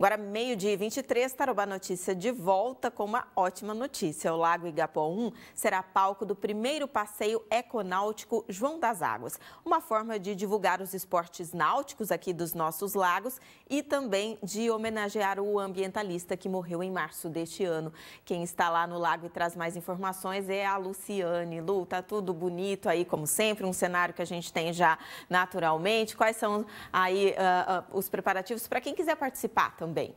Agora, meio-dia e 23, Tarobá Notícia de volta com uma ótima notícia. O Lago Igapó 1 será palco do primeiro passeio econáutico João das Águas. Uma forma de divulgar os esportes náuticos aqui dos nossos lagos e também de homenagear o ambientalista que morreu em março deste ano. Quem está lá no lago e traz mais informações é a Luciane. Lu, tá tudo bonito aí, como sempre, um cenário que a gente tem já naturalmente. Quais são aí uh, uh, os preparativos para quem quiser participar também? também.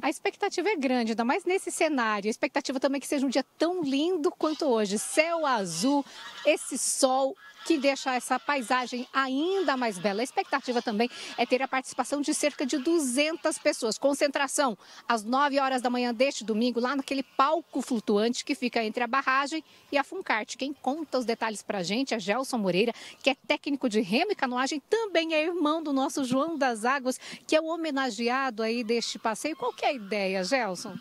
A expectativa é grande, ainda mais nesse cenário. A expectativa também é que seja um dia tão lindo quanto hoje. Céu azul, esse sol que deixa essa paisagem ainda mais bela. A expectativa também é ter a participação de cerca de 200 pessoas. Concentração às 9 horas da manhã deste domingo, lá naquele palco flutuante que fica entre a barragem e a Funcarte. Quem conta os detalhes para a gente é Gelson Moreira, que é técnico de remo e canoagem, também é irmão do nosso João das Águas, que é o homenageado aí deste passeio. Qual é que é a ideia, Gelson?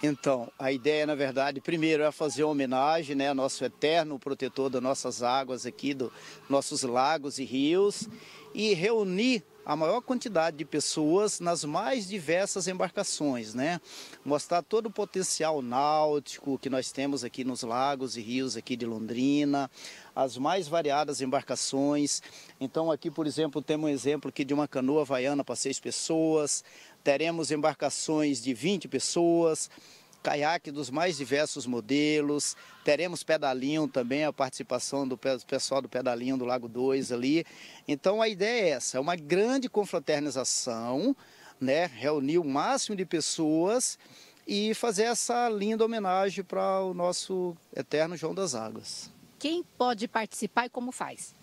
Então, a ideia, na verdade, primeiro é fazer uma homenagem né, ao nosso eterno protetor das nossas águas aqui, dos nossos lagos e rios, e reunir a maior quantidade de pessoas nas mais diversas embarcações, né? Mostrar todo o potencial náutico que nós temos aqui nos lagos e rios aqui de Londrina, as mais variadas embarcações. Então aqui, por exemplo, temos um exemplo aqui de uma canoa havaiana para seis pessoas, teremos embarcações de 20 pessoas, caiaque dos mais diversos modelos, teremos pedalinho também, a participação do pessoal do pedalinho do Lago 2 ali. Então a ideia é essa, é uma grande confraternização, né, reunir o máximo de pessoas e fazer essa linda homenagem para o nosso eterno João das Águas. Quem pode participar e como faz?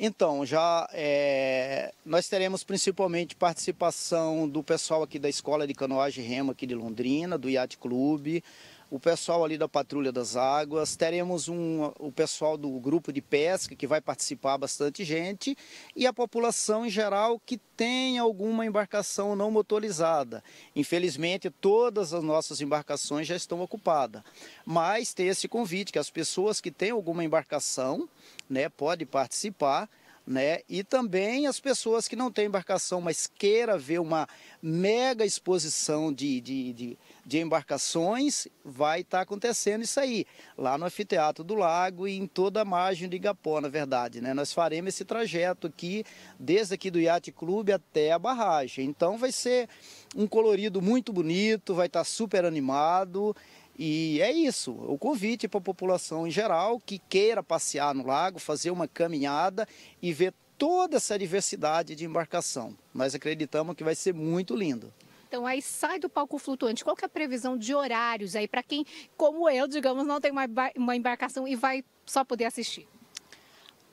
Então, já é, nós teremos principalmente participação do pessoal aqui da Escola de Canoagem e Remo aqui de Londrina, do Yacht Clube, o pessoal ali da Patrulha das Águas, teremos um, o pessoal do grupo de pesca, que vai participar bastante gente, e a população em geral que tem alguma embarcação não motorizada. Infelizmente, todas as nossas embarcações já estão ocupadas, mas tem esse convite que as pessoas que têm alguma embarcação né, pode participar né? E também as pessoas que não têm embarcação, mas queira ver uma mega exposição de, de, de, de embarcações, vai estar tá acontecendo isso aí, lá no anfiteatro do lago e em toda a margem de Igapó, na verdade, né? Nós faremos esse trajeto aqui, desde aqui do Yacht Clube até a barragem. Então vai ser um colorido muito bonito, vai estar tá super animado e é isso, o convite para a população em geral que queira passear no lago, fazer uma caminhada e ver toda essa diversidade de embarcação. Nós acreditamos que vai ser muito lindo. Então aí sai do palco flutuante. Qual que é a previsão de horários aí para quem, como eu, digamos, não tem uma, embarcação e vai só poder assistir?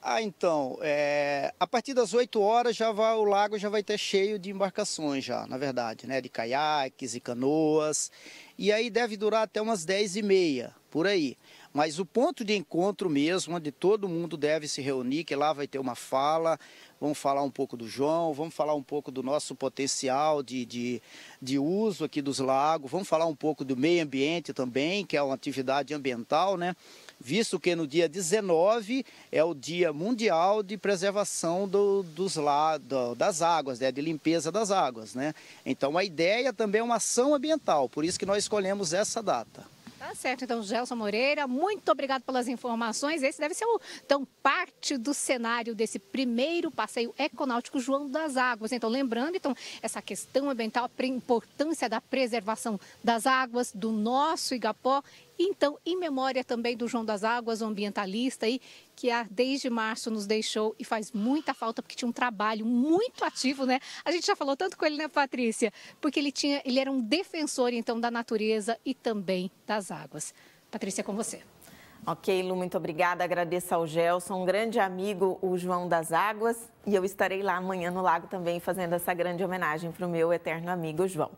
Ah, então, é, a partir das 8 horas já vai, o lago já vai estar cheio de embarcações já, na verdade, né? De caiaques e canoas. E aí deve durar até umas 10 e meia, por aí. Mas o ponto de encontro mesmo, onde todo mundo deve se reunir, que lá vai ter uma fala, vamos falar um pouco do João, vamos falar um pouco do nosso potencial de, de, de uso aqui dos lagos, vamos falar um pouco do meio ambiente também, que é uma atividade ambiental, né? visto que no dia 19 é o Dia Mundial de Preservação do, dos la, do, das Águas, né? de limpeza das águas. Né? Então a ideia também é uma ação ambiental, por isso que nós escolhemos essa data. Tá certo, então, Gelson Moreira, muito obrigado pelas informações. Esse deve ser, o, então, parte do cenário desse primeiro passeio econáutico João das Águas. Então, lembrando, então, essa questão ambiental, a importância da preservação das águas do nosso Igapó então, em memória também do João das Águas, o ambientalista aí, que há, desde março nos deixou e faz muita falta porque tinha um trabalho muito ativo, né? A gente já falou tanto com ele, né, Patrícia? Porque ele tinha, ele era um defensor então da natureza e também das águas. Patrícia, é com você. Ok, Lu, muito obrigada. Agradeço ao Gelson, um grande amigo, o João das Águas. E eu estarei lá amanhã no Lago também fazendo essa grande homenagem para o meu eterno amigo João.